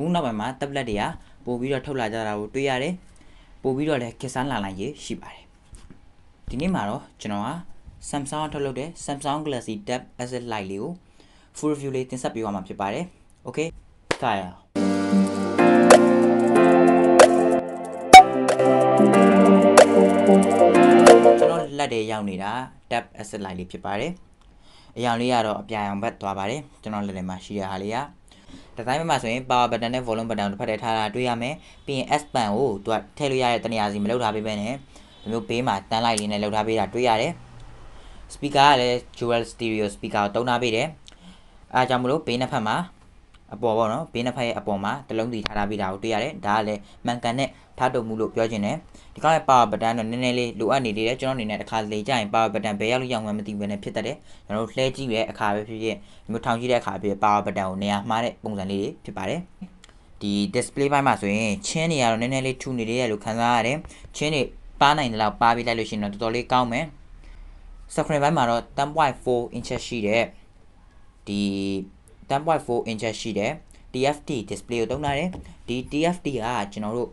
အခုနောက်ပိုင်းမှာ tablet တွေကပို့ပြီးတော့ထုတ်လာကြတာကိုတွေ့ရတယ်ပို့ပြီးတော့လည်းခေတ်စားလာနိုင်ရေးရှိပါတယ်ဒီနေ့မှာတော့ကျွန်တော်က Samsung ထုတ်လုပ်တဲ့ Samsung Galaxy Tab S Lite လေးကို full review လေးတင်ဆက်ပေးသွားမှာဖြစ်ပါတယ် okay စရအောင်ကျွန်တော်လက်ထဲရောက်နေတာ Tab S Lite လေးဖြစ်ပါတယ်အရောင်လေးကတော့အပြာရောင်ဘက်သွားပါတယ်ကျွန်တော်လက်ထဲမှာရှိတဲ့ဟာလေးကဒီဇိုင်းဘက်မှာဆိုရင် power button နဲ့ volume button တစ်ဖက်တည်းထားတာတွေ့ရမယ်ပြီးရင် S band ကိုသူကထည့်လို့ရတဲ့တနေရာစီမလောက်ထားပေးပဲနဲ့ဒီမျိုးဘေးမှာတန်းလိုက်လေးနဲ့လောက်ထားပေးတာတွေ့ရတယ် speaker ကလည်း dual stereo speaker ကိုတုံးထားပေးတယ်အားကြောင့်မလို့ဘေးနှစ်ဖက်မှာအပေါ်ပေါ့နော်ဘေးနှစ်ဖက်ရဲ့အပေါ်မှာတလုံးတည်ထားထားပြီးတာကိုတွေ့ရတယ်ဒါကလည်းမှန်ကန်တဲ့ထားတုံမှုလို့ပြောခြင်းတယ်ဒီကောင်ရဲ့ power button တော့နည်းနည်းလေးလိုအပ်နေသေးတယ်ကျွန်တော်အနေနဲ့တစ်ခါလေကြရင် power button ဘယ်ရောက်လို့ရောက်မှန်းမသိဘဲနဲ့ဖြစ်တတ်တယ်ကျွန်တော်လှဲကြည့်ရဲအခါပဲဖြစ်ဖြစ်ဒီမျိုးထောင်ကြည့်တဲ့အခါပဲ power button ကိုနေရာမှားတဲ့ပုံစံလေးတွေဖြစ်ပါတယ်ဒီ display ဘက်မှာဆိုရင်ချင်းတွေကတော့နည်းနည်းလေးထူနေသေးတယ်လို့ခံစားရတယ်ချင်းတွေပါနိုင်တယ်လို့ပါပေးလိုက်လို့ရှိရင်တော့တော်တော်လေးကောင်းမယ် screen ဘက်မှာတော့10.4 inch ရှိတဲ့ဒီ10.4 inch ရှိတယ် TFT display ကိုသုံးထားတယ်ဒီ TFT ကကျွန်တော်တို့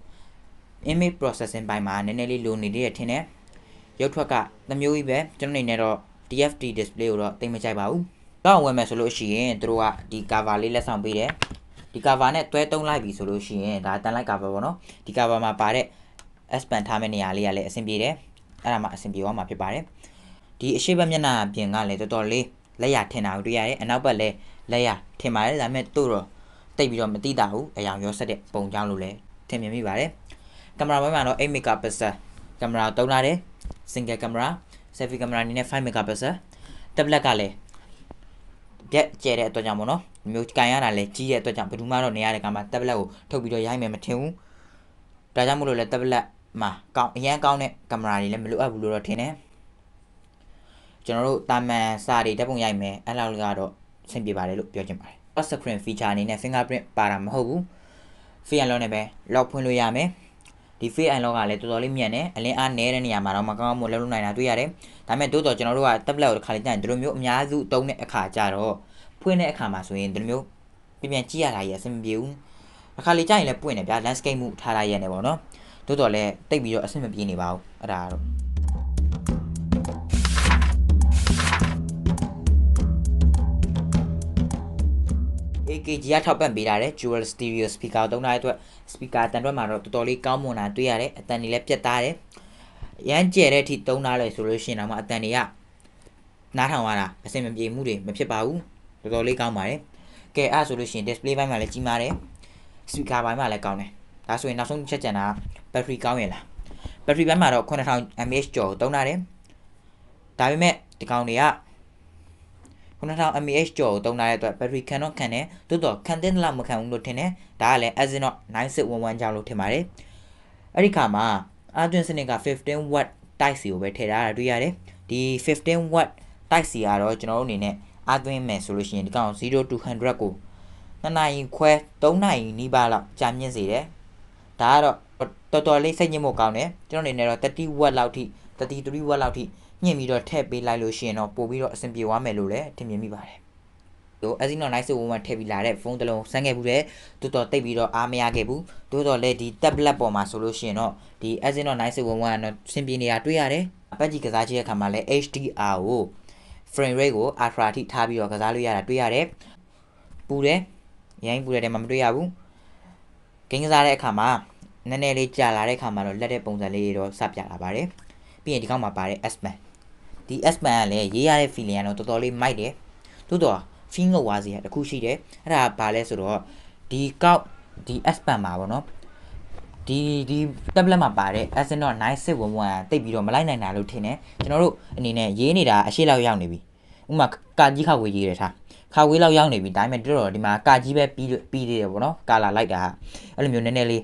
image processing ပိုင်းမှာနည်းနည်းလေးလိုနေသေးတယ်ထင်တယ်ရုပ်ထွက်ကသမျိုးကြီးပဲကျွန်တော်နေနဲ့တော့ TFT display ကိုတော့သိမကြိုက်ပါဘူးတော့ဝယ်မယ်ဆိုလို့ရှိရင်တို့ကဒီ cover လေးလက်ဆောင်ပေးတယ်ဒီ cover နဲ့တွဲသုံးလိုက်ပြီဆိုလို့ရှိရင်ဒါတန်လိုက် cover ပေါ့နော်ဒီ cover မှာပါတဲ့ S pen ထားမယ့်နေရာလေးကလည်းအဆင်ပြေတယ်အဲ့ဒါမှအဆင်ပြေသွားမှာဖြစ်ပါတယ်ဒီအရှိတ်မျက်နှာပြင်ကလည်းတော်တော်လေးလက်ရထင်တာကိုတွေ့ရတယ်အနောက်ဘက်လည်းလက်ရထင်ပါတယ်ဒါပေမဲ့တို့တော့တိတ်ပြီးတော့မသိတာဘူးအရာရောဆက်တဲ့ပုံကြောင်းလို့လည်းထင်မြင်မိပါတယ်ကင်မရာဘက်မှာတော့8 megapixel ကင်မရာသုံးလာတယ် single camera selfie camera အနေနဲ့5 megapixel tablet ကလည်းပြက်ကျဲတဲ့အတွက်ကြောင့်ပေါ့နော်မျိုးကန်ရတာလည်းကြီးတဲ့အတွက်ကြောင့်ဘယ်သူမှတော့နေရတဲ့ကမှာ tablet ကိုထုတ်ပြီးတော့ရိုက်မယ်မထင်ဘူးဒါကြောင့်မို့လို့လဲ tablet မှာကောင်းအရန်ကောင်းတဲ့ကင်မရာတွေလည်းမလိုအပ်ဘူးလို့တော့ထင်တယ်ကျွန်တော်တို့တာမန်စာတွေဓာတ်ပုံရိုက်မယ်အဲ့လောက်ကတော့အဆင်ပြေပါတယ်လို့ပြောချင်ပါတယ် touch screen feature အနေနဲ့ fingerprint ပါတာမဟုတ်ဘူး face unlock နဲ့ပဲ lock ဖွင့်လို့ရမယ်ဒီ face unlock ကလည်းတော်တော်လေးမြန်တယ်အလင်းအားနည်းတဲ့နေရာမှာတော့မကောင်းဘူးလှုပ်လို့နိုင်တာတွေ့ရတယ်ဒါပေမဲ့တိုးတော့ကျွန်တော်တို့က tablet ကိုတစ်ခါလေးတိုင်းဒီလိုမျိုးအများစုသုံးတဲ့အခါကျတော့ဖွင့်တဲ့အခါမှာဆိုရင်ဒီလိုမျိုးပြန်ပြန်ကြည့်ရတာကြီးအဆင်မပြေဘူးတစ်ခါလေးကြရင်လည်းပွင့်တယ်ဗျာ landscape မှုထားတာရရနေပေါ့နော်တိုးတော့လည်းတိတ်ပြီးတော့အဆင်မပြေနေပါဘူးအဲ့ဒါကတော့ KG ကထောက်ပံ့ပေးထားတဲ့ Jewel Stereo Speaker သုံးထားတဲ့အတွက် Speaker တန်တွက်မှာတော့တော်တော်လေးကောင်းမွန်တာတွေ့ရတယ်အတန်တွေလည်းပြတ်သားတယ်ရမ်းကျဲတဲ့အထိသုံးထားလဲဆိုလို့ရှိရင်တော့အတန်တွေကနားထောင်ရတာအဆင်မပြေမှုတွေမဖြစ်ပါဘူးတော်တော်လေးကောင်းပါတယ်ကဲအဲ့ဆိုလို့ရှိရင် display ဘိုင်းမှာလည်းကြီးမားတယ် speaker ဘိုင်းမှာလည်းကောင်းတယ်ဒါဆိုရင်နောက်ဆုံးချက်ကျန်တာ battery ကောင်းရင်လား battery ဘိုင်းမှာတော့9000 mAh ကျော်သုံးထားတယ်ဒါပေမဲ့ဒီကောင်တွေက9000 mAh ကျော်ကိုသုံးထားတဲ့အတွက်ဘက်ထရီခံတော့ခံတယ်သို့တော့ခံတဲ့လောက်မခံဘူးလို့ထင်တယ်ဒါကလည်း Exynos 9611ကြောင့်လို့ထင်ပါတယ်အဲ့ဒီခါမှာအာသွင်းစနစ်က15 watt type C ကိုပဲထည့်ထားတာတွေ့ရတယ်ဒီ15 watt type C ကတော့ကျွန်တော်တို့အနေနဲ့အာသွင်းမယ်ဆိုလို့ရှိရင်ဒီကောင်0 to 100ကို2နိုင်ခွဲ3နိုင်နီးပါးလောက်ကြာမြင့်စေတယ်ဒါကတော့တော်တော်လေးစိတ်ညစ်မှုကောင်းတယ်ကျွန်တော်အနေနဲ့တော့30 watt လောက်ထိ33 watt လောက်ထိညှင့်ပြီးတော့ထည့်ပေးလိုက်လို့ရှိရင်တော့ပို့ပြီးတော့အဆင်ပြေသွားမယ်လို့လည်းထင်မြင်မိပါတယ်ဟိုအစီနော် nice 1မှာထည့်ပြီးလာတဲ့ဖုန်းတစ်လုံးဆန်းခဲ့ဘူးတဲ့တိုးတော်တိတ်ပြီးတော့အားမရခဲ့ဘူးတိုးတော်လည်းဒီ tablet ပေါ်မှာဆိုလို့ရှိရင်တော့ဒီ Exynos 911ကတော့ဆင်ပြေနေတာတွေ့ရတယ်အပတ်ကြီးကစားကြည့်တဲ့အခါမှာလည်း HDR ကို frame rate ကို ultra ထိထားပြီးတော့ကစားလို့ရတာတွေ့ရတယ်ပူတယ်ရိုင်းပူတယ်တဲ့မှာမတွေ့ရဘူးဂိမ်းကစားတဲ့အခါမှာနည်းနည်းလေးကြာလာတဲ့အခါမှာတော့လက်တဲ့ပုံစံလေးတွေတော့စပြလာပါတယ်ပြီးရင်ဒီကောက်မှာပါတဲ့ S-man ဒီ S-man ကလည်းရေးရတဲ့ feeling ကတော့တော်တော်လေးမိုက်တယ်သို့တော့ feel လောက်ဝါးစီတာတခုရှိတယ်အဲ့ဒါဘာလဲဆိုတော့ဒီကောက်ဒီ S-man မှာပေါ့နော်ဒီဒီ tablet မှာပါတဲ့ Ascendor 9611တိတ်ပြီးတော့မလိုက်နိုင်တာလို့ထင်တယ်ကျွန်တော်တို့အနေနဲ့ရေးနေတာအရှိလောက်ရောက်နေပြီဥမာကာကြီးခောက်ဝေးရေးရထားခါဝေးလောက်ရောက်နေပြီဒါပေမဲ့တော်တော်ဒီမှာကာကြီးပဲပြီးပြီးသေးတယ်ပေါ့နော်ကာလာလိုက်တာဟာအဲ့လိုမျိုးနည်းနည်းလေး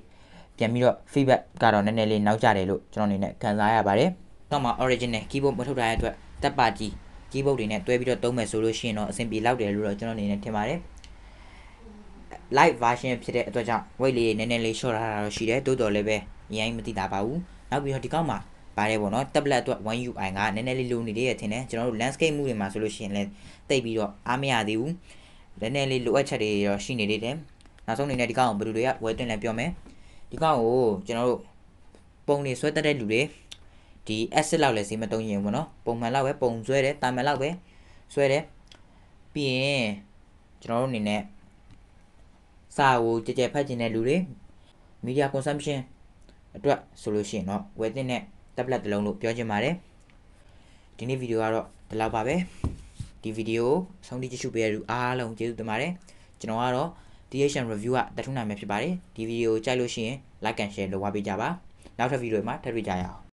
ပြန်ပြီးတော့ feedback ကတော့နည်းနည်းလေးနောက်ကျတယ်လို့ကျွန်တော်အနေနဲ့ခံစားရပါတယ်တော့မှ original keyboard မထုတ်ထားတဲ့အတွက်တက်ပါတီ keyboard တွေနဲ့တွဲပြီးတော့သုံးမယ်ဆိုလို့ရှိရင်တော့အဆင်ပြေလောက်တယ်လို့တော့ကျွန်တော်အနေနဲ့ထင်ပါတယ် live version ဖြစ်တဲ့အတွက်ကြောင့် weight လေးနည်းနည်းလေး short ထားတာတော့ရှိတယ်တိုးတော်လည်းပဲအရင်မသိတာပါဘူးနောက်ပြီးတော့ဒီကောက်မှာပါတယ်ပေါ့နော် tablet အတွက် one UI ကနည်းနည်းလေးလိုနေသေးတယ်ထင်တယ်ကျွန်တော်တို့ landscape မှုတွေမှာဆိုလို့ရှိရင်လည်းတိတ်ပြီးတော့အားမရသေးဘူးနည်းနည်းလေးလိုအပ်ချက်တွေတော့ရှိနေသေးတယ်နောက်ဆုံးအနေနဲ့ဒီကောင်ကိုဘယ်သူတွေကဝယ်သွင်းလဲပြောမယ်ဒီကောင်ကိုကျွန်တော်တို့ပုံတွေဆွဲတက်တဲ့လူတွေဒီ asset လောက်လည်းဈေးမတုံးရင်ဘောနော်ပုံမှန်လောက်ပဲပုံဆွဲတယ်တာမန်လောက်ပဲဆွဲတယ်ပြီးရင်ကျွန်တော်တို့အနေနဲ့စာကိုကြည်ကြည်ဖတ်ကျင်တဲ့လူတွေ media consumption အတွက်ဆိုလို့ရှိရင်တော့ဝယ်သင့်တဲ့ tablet တစ်လုံးလို့ပြောချင်ပါတယ်ဒီနေ့ဗီဒီယိုကတော့ဒီလောက်ပါပဲဒီဗီဒီယိုဆုံးထိကြည့်ရှုပေးတဲ့လူအားလုံးကျေးဇူးတင်ပါတယ်ကျွန်တော်ကတော့ DHN review ကတထုနာမယ်ဖြစ်ပါတယ်ဒီဗီဒီယိုကြိုက်လို့ရှိရင် like and share လုပ်ဝပေးကြပါနောက်ထပ်ဗီဒီယိုမှာထပ်တွေ့ကြရအောင်